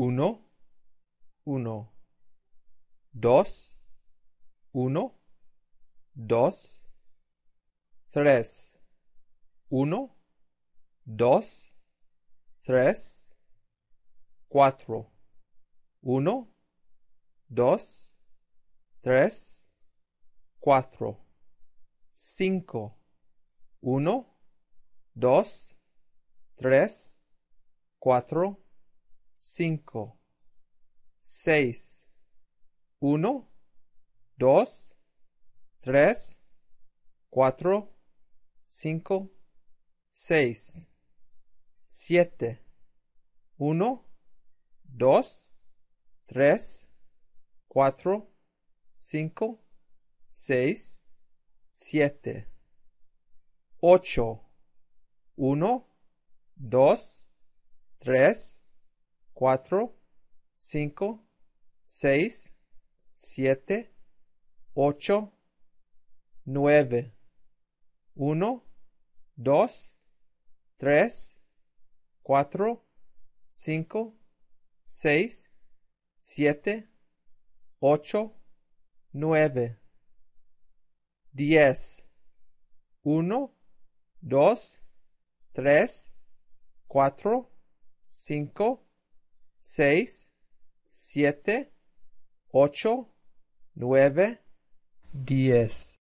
uno, uno, dos, uno, dos, tres, uno, dos, tres, cuatro, uno, dos, tres, cuatro, cinco, uno, dos, tres, cuatro, cinco, seis, uno, dos, tres, cuatro, cinco, seis, siete, uno, dos, tres, cuatro, cinco, seis, siete, ocho, uno, dos, tres, 4, 5, 6, 7, 8, 9, 1, 2, 3, 4, 5, 6, 7, 8, 9, 10, 1, 2, 3, 4, 5, seis, siete, ocho, nueve, diez.